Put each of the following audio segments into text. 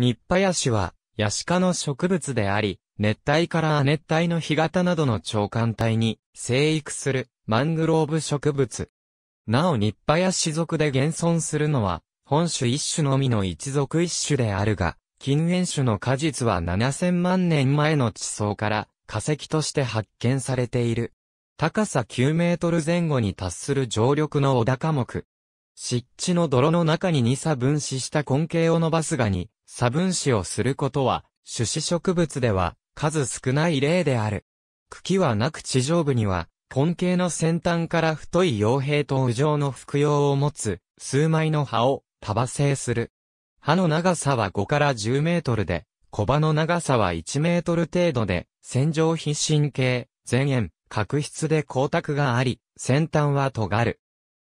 ニッパヤシは、ヤシ科の植物であり、熱帯から亜熱帯の干潟などの長環帯に生育するマングローブ植物。なおニッパヤシ属で現存するのは、本種一種のみの一属一種であるが、近縁種の果実は7000万年前の地層から化石として発見されている。高さ9メートル前後に達する常緑の小高木、湿地の泥の中に二差分子した根茎を伸ばすがに、差分子をすることは、種子植物では数少ない例である。茎はなく地上部には、根茎の先端から太い傭兵と上の服用を持つ、数枚の葉を束製する。葉の長さは5から10メートルで、小葉の長さは1メートル程度で、線状皮神経、前縁、角質で光沢があり、先端は尖る。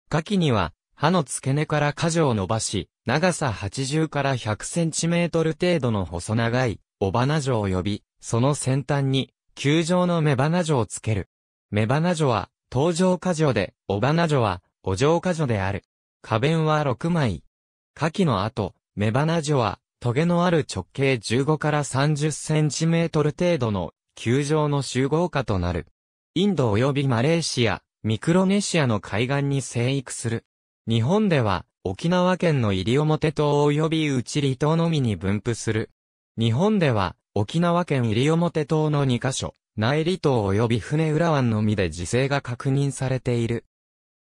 下記には、刃の付け根から舵を伸ばし、長さ80から100センチメートル程度の細長い、尾花状呼び、その先端に、球状の目花状をつける。目花状は、東上花状で、尾花状は、お上花状である。花弁は6枚。下記の後、目花状は、棘のある直径15から30センチメートル程度の、球状の集合化となる。インド及びマレーシア、ミクロネシアの海岸に生育する。日本では、沖縄県の西表島及び内離島のみに分布する。日本では、沖縄県西表島の2カ所、内離島及び船浦湾のみで自生が確認されている。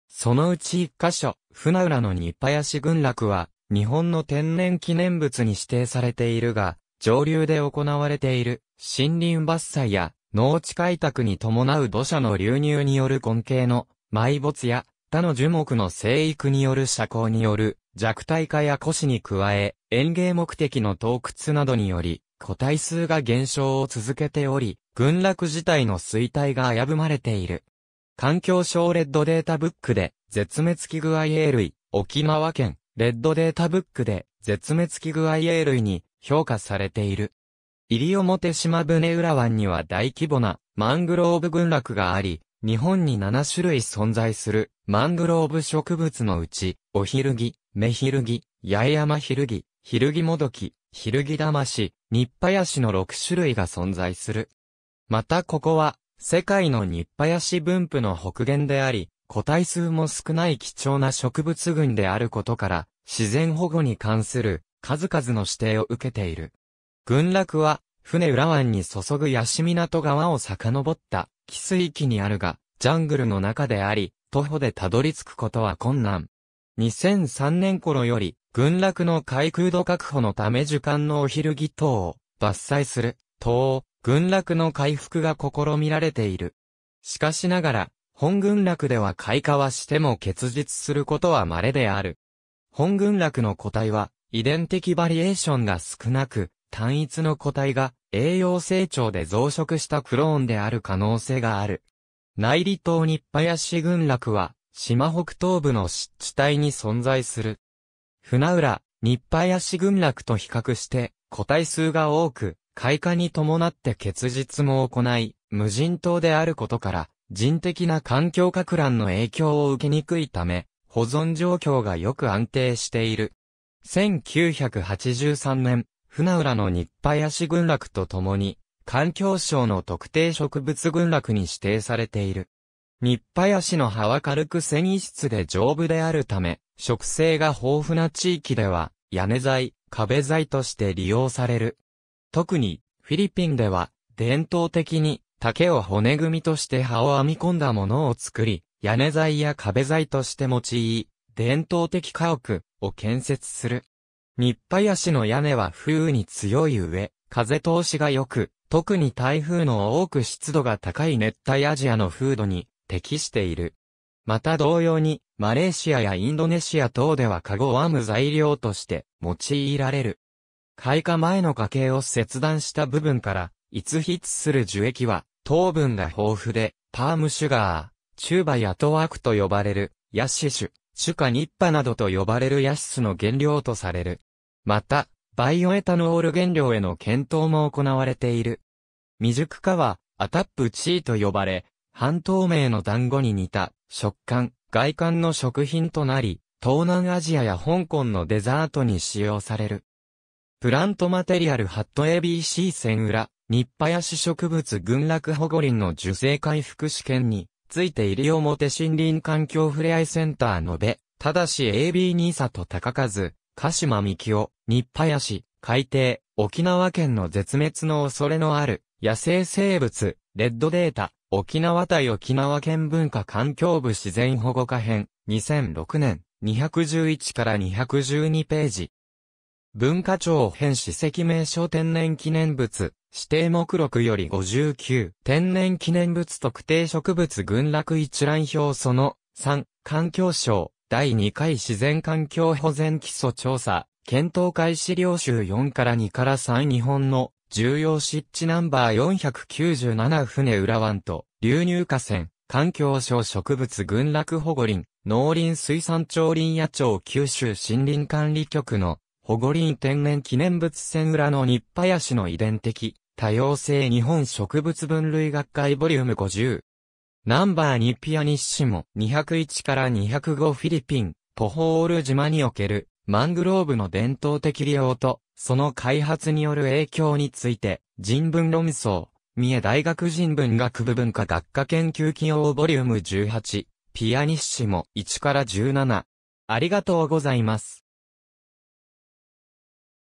そのうち1カ所、船浦の日林群落は、日本の天然記念物に指定されているが、上流で行われている森林伐採や農地開拓に伴う土砂の流入による根茎の埋没や他の樹木の生育による遮光による弱体化や古死に加え、園芸目的の洞窟などにより、個体数が減少を続けており、群落自体の衰退が危ぶまれている。環境省レッドデータブックで、絶滅危惧 IA 類、沖縄県、レッドデータブックで、絶滅危惧 IA 類に評価されている。西表島船浦湾には大規模なマングローブ群落があり、日本に7種類存在するマングローブ植物のうち、オヒルギ、メヒルギ、八重山ヒルギ、ヒルギモドキ、ヒルギダマシ、ニッパヤシの6種類が存在する。またここは、世界のニッパヤシ分布の北限であり、個体数も少ない貴重な植物群であることから、自然保護に関する数々の指定を受けている。群落は、船浦湾に注ぐヤシ港川を遡った汽水域にあるが、ジャングルの中であり、徒歩でたどり着くことは困難。2003年頃より、群落の海空度確保のため樹間のお昼儀等を伐採する、等、群落の回復が試みられている。しかしながら、本群落では開花はしても結実することは稀である。本群落の個体は、遺伝的バリエーションが少なく、単一の個体が栄養成長で増殖したクローンである可能性がある。内離島日林群落は、島北東部の湿地帯に存在する。船浦、日林群落と比較して、個体数が多く、開花に伴って結実も行い、無人島であることから、人的な環境拡乱の影響を受けにくいため、保存状況がよく安定している。1983年、船浦の日配足群落とともに、環境省の特定植物群落に指定されている。日配足の葉は軽く繊維質で丈夫であるため、植生が豊富な地域では、屋根材、壁材として利用される。特に、フィリピンでは、伝統的に、竹を骨組みとして葉を編み込んだものを作り、屋根材や壁材として用い、伝統的家屋を建設する。日林の屋根は風雨に強い上、風通しが良く、特に台風の多く湿度が高い熱帯アジアの風土に適している。また同様に、マレーシアやインドネシア等ではカゴを編む材料として用いられる。開花前の家計を切断した部分から、逸筆する樹液は、糖分が豊富で、パームシュガー、チューバやトワークと呼ばれる、ヤシ種。主化日派などと呼ばれるヤシスの原料とされる。また、バイオエタノール原料への検討も行われている。未熟化は、アタップチーと呼ばれ、半透明の団子に似た、食感、外観の食品となり、東南アジアや香港のデザートに使用される。プラントマテリアルハット ABC 線裏、日パヤシ植物群落保護林の受精回復試験に、ついて入り表森林環境ふれあいセンターのべ、ただし AB サと高ず、鹿島みきお、日林、海底、沖縄県の絶滅の恐れのある、野生生物、レッドデータ、沖縄対沖縄県文化環境部自然保護課編、2006年、211から212ページ。文化庁編史跡名所天然記念物、指定目録より59、天然記念物特定植物群落一覧表その3、環境省、第2回自然環境保全基礎調査、検討開始領収4から2から3日本の重要湿地ナンバー497船浦湾と流入河川、環境省植物群落保護林、農林水産庁林野庁九州森林管理局の保護林天然記念物線裏の日林の遺伝的多様性日本植物分類学会ボリューム50。ナンバー2ピアニッシモ201から205フィリピン、ポホール島におけるマングローブの伝統的利用と、その開発による影響について、人文論争、三重大学人文学部文化学科研究企業ボリューム18、ピアニッシモ1から17。ありがとうございます。